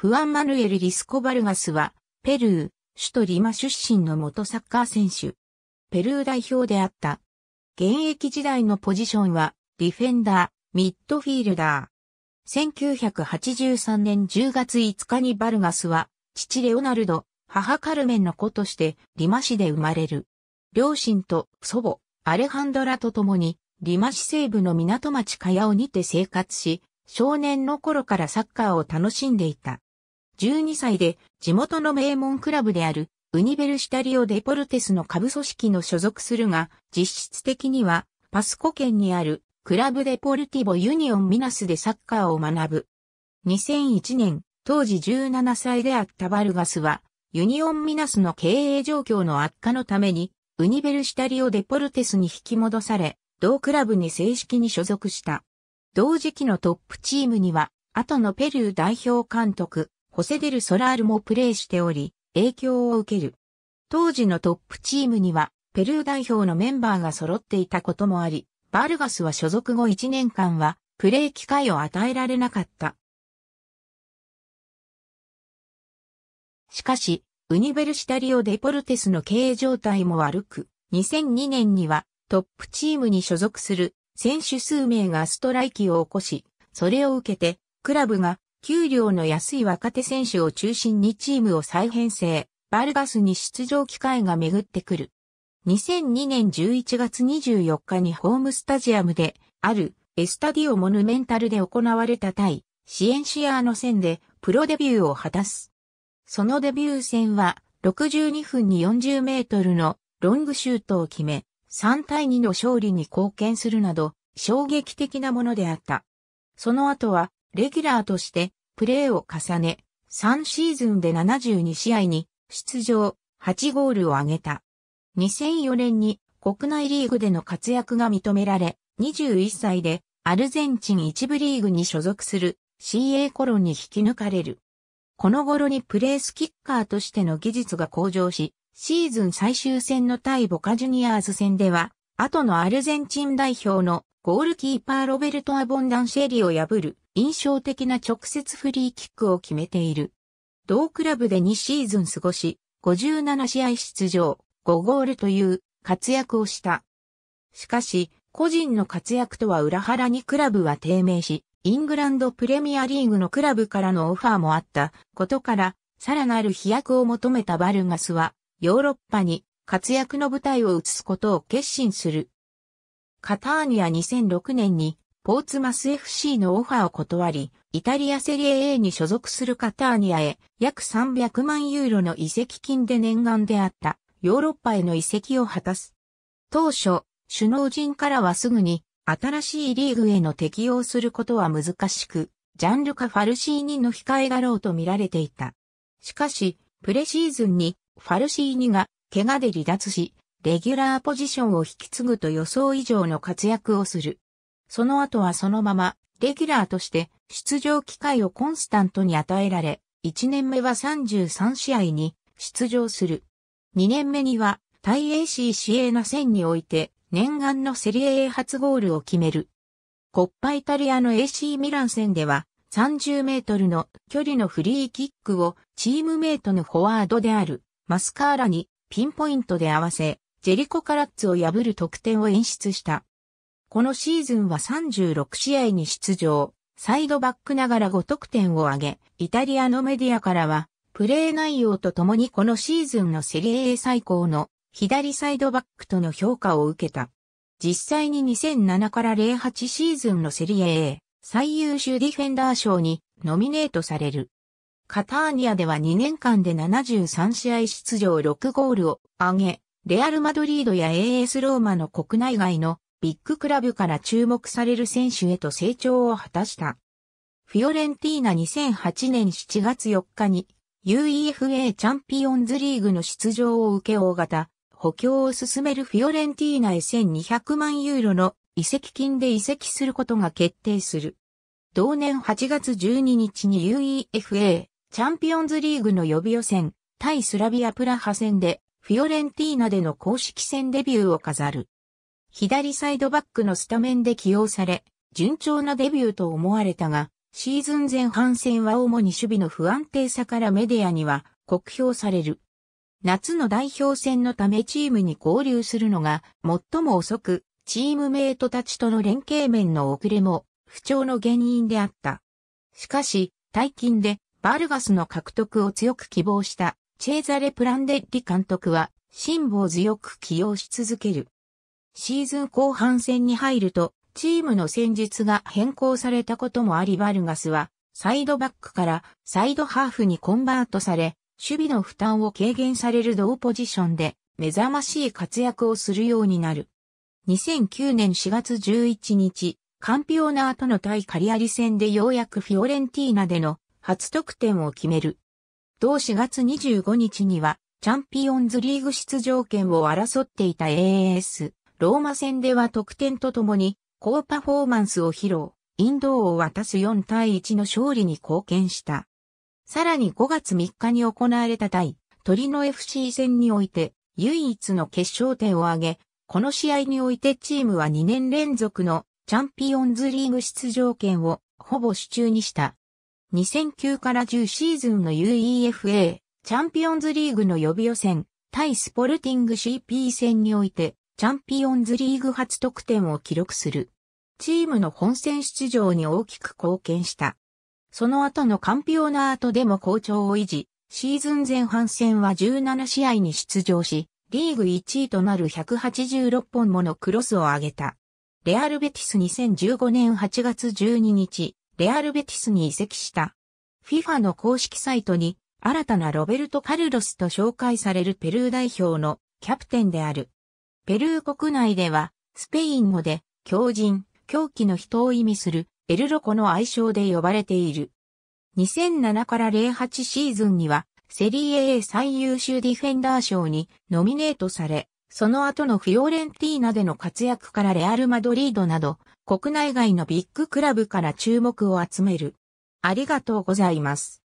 フアン・マヌエル・リスコ・バルガスは、ペルー、首都リマ出身の元サッカー選手。ペルー代表であった。現役時代のポジションは、ディフェンダー、ミッドフィールダー。1983年10月5日にバルガスは、父レオナルド、母カルメンの子として、リマ市で生まれる。両親と祖母、アレハンドラと共に、リマ市西部の港町カヤオにて生活し、少年の頃からサッカーを楽しんでいた。12歳で地元の名門クラブであるウニベルシタリオ・デポルテスの下部組織の所属するが、実質的にはパスコ県にあるクラブデポルティボ・ユニオン・ミナスでサッカーを学ぶ。2001年、当時17歳であったバルガスは、ユニオン・ミナスの経営状況の悪化のために、ウニベルシタリオ・デポルテスに引き戻され、同クラブに正式に所属した。同時期のトップチームには、後のペルー代表監督、ホセデル・ソラールもプレーしており、影響を受ける。当時のトップチームには、ペルー代表のメンバーが揃っていたこともあり、バルガスは所属後1年間は、プレー機会を与えられなかった。しかし、ウニベルシタリオ・デポルテスの経営状態も悪く、2002年にはトップチームに所属する選手数名がストライキを起こし、それを受けてクラブが給料の安い若手選手を中心にチームを再編成、バルガスに出場機会が巡ってくる。2002年11月24日にホームスタジアムで、あるエスタディオモヌメンタルで行われた対、シエンシアーの戦でプロデビューを果たす。そのデビュー戦は、62分に40メートルのロングシュートを決め、3対2の勝利に貢献するなど、衝撃的なものであった。その後は、レギュラーとしてプレーを重ね、3シーズンで72試合に出場、8ゴールを挙げた。2004年に国内リーグでの活躍が認められ、21歳でアルゼンチン一部リーグに所属する CA コロンに引き抜かれる。この頃にプレースキッカーとしての技術が向上し、シーズン最終戦の対ボカジュニアーズ戦では後のアルゼンチン代表のゴールキーパーロベルト・アボンダンシェリを破る印象的な直接フリーキックを決めている。同クラブで2シーズン過ごし、57試合出場、5ゴールという活躍をした。しかし、個人の活躍とは裏腹にクラブは低迷し、イングランドプレミアリーグのクラブからのオファーもあったことから、さらなる飛躍を求めたバルガスは、ヨーロッパに活躍の舞台を移すことを決心する。カターニア2006年にポーツマス FC のオファーを断り、イタリアセリエ A に所属するカターニアへ約300万ユーロの移籍金で念願であったヨーロッパへの移籍を果たす。当初、首脳陣からはすぐに新しいリーグへの適用することは難しく、ジャンルカ・ファルシーニの控えだろうと見られていた。しかし、プレシーズンにファルシーニが怪我で離脱し、レギュラーポジションを引き継ぐと予想以上の活躍をする。その後はそのまま、レギュラーとして出場機会をコンスタントに与えられ、1年目は33試合に出場する。2年目には、対 AC シエーナ戦において、念願のセリエ A 初ゴールを決める。コッパイタリアの AC ミラン戦では、30メートルの距離のフリーキックをチームメイトのフォワードであるマスカーラにピンポイントで合わせ、ジェリコ・カラッツを破る得点を演出した。このシーズンは36試合に出場、サイドバックながら5得点を挙げ、イタリアのメディアからは、プレー内容とともにこのシーズンのセリエ A 最高の左サイドバックとの評価を受けた。実際に2007から08シーズンのセリエ A 最優秀ディフェンダー賞にノミネートされる。カターニアでは2年間で73試合出場6ゴールを挙げ、レアル・マドリードや AS ローマの国内外のビッグクラブから注目される選手へと成長を果たした。フィオレンティーナ2008年7月4日に UEFA チャンピオンズリーグの出場を受け大型、補強を進めるフィオレンティーナへ1200万ユーロの移籍金で移籍することが決定する。同年8月12日に UEFA チャンピオンズリーグの予備予選、対スラビアプラハ戦で、フィオレンティーナでの公式戦デビューを飾る。左サイドバックのスタメンで起用され、順調なデビューと思われたが、シーズン前半戦は主に守備の不安定さからメディアには酷評される。夏の代表戦のためチームに合流するのが最も遅く、チームメイトたちとの連携面の遅れも不調の原因であった。しかし、大金でバルガスの獲得を強く希望したチェーザレ・プランデッリ監督は辛抱強く起用し続ける。シーズン後半戦に入るとチームの戦術が変更されたこともありバルガスはサイドバックからサイドハーフにコンバートされ守備の負担を軽減される同ポジションで目覚ましい活躍をするようになる。2009年4月11日、カンピオナーとの対カリアリ戦でようやくフィオレンティーナでの初得点を決める。同4月25日には、チャンピオンズリーグ出場権を争っていた AAS、ローマ戦では得点とともに、高パフォーマンスを披露、インドを渡す4対1の勝利に貢献した。さらに5月3日に行われた対、鳥の FC 戦において、唯一の決勝点を挙げ、この試合においてチームは2年連続のチャンピオンズリーグ出場権をほぼ手中にした。2009から10シーズンの UEFA チャンピオンズリーグの予備予選、対スポルティング CP 戦において、チャンピオンズリーグ初得点を記録する。チームの本戦出場に大きく貢献した。その後のカンピオナートでも好調を維持、シーズン前半戦は17試合に出場し、リーグ1位となる186本ものクロスを上げた。レアルベティス2015年8月12日、レアルベティスに移籍した。FIFA の公式サイトに、新たなロベルト・カルロスと紹介されるペルー代表のキャプテンである。ペルー国内では、スペイン語で、狂人、狂気の人を意味する、エルロコの愛称で呼ばれている。2007から08シーズンには、セリエ A 最優秀ディフェンダー賞にノミネートされ、その後のフィオレンティーナでの活躍からレアル・マドリードなど、国内外のビッグクラブから注目を集める。ありがとうございます。